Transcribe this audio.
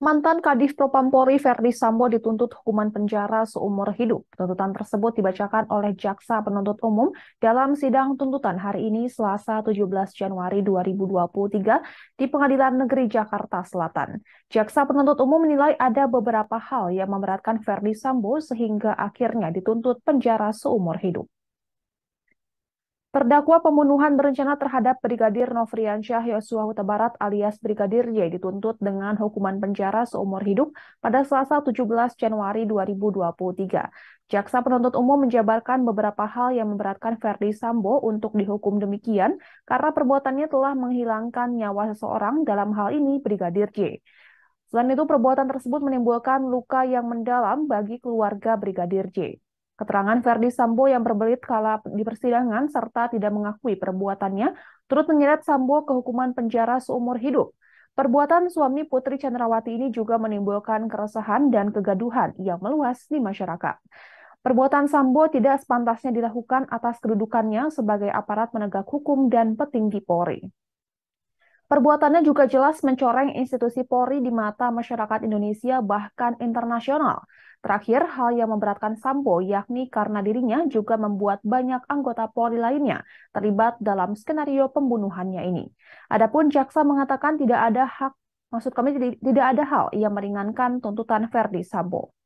Mantan Kadif Propampori Ferdi Sambo dituntut hukuman penjara seumur hidup. Tuntutan tersebut dibacakan oleh Jaksa Penuntut Umum dalam sidang tuntutan hari ini Selasa 17 Januari 2023 di Pengadilan Negeri Jakarta Selatan. Jaksa Penuntut Umum menilai ada beberapa hal yang memberatkan Ferdi Sambo sehingga akhirnya dituntut penjara seumur hidup. Terdakwa pembunuhan berencana terhadap Brigadir Nofriansyah Yosua Huta Barat alias Brigadir Y dituntut dengan hukuman penjara seumur hidup pada Selasa 17 Januari 2023. Jaksa penuntut umum menjabarkan beberapa hal yang memberatkan Ferdi Sambo untuk dihukum demikian karena perbuatannya telah menghilangkan nyawa seseorang dalam hal ini Brigadir J. Selain itu, perbuatan tersebut menimbulkan luka yang mendalam bagi keluarga Brigadir J. Keterangan Verdi Sambo yang berbelit kala di persidangan serta tidak mengakui perbuatannya turut menyeret Sambo ke hukuman penjara seumur hidup. Perbuatan suami Putri Chandrawati ini juga menimbulkan keresahan dan kegaduhan yang meluas di masyarakat. Perbuatan Sambo tidak sepantasnya dilakukan atas kedudukannya sebagai aparat penegak hukum dan petinggi Polri. Perbuatannya juga jelas mencoreng institusi Polri di mata masyarakat Indonesia bahkan internasional. Terakhir, hal yang memberatkan Sambo yakni karena dirinya juga membuat banyak anggota Polri lainnya terlibat dalam skenario pembunuhannya ini. Adapun jaksa mengatakan tidak ada hak, maksud kami tidak ada hal yang meringankan tuntutan Verdi Sambo.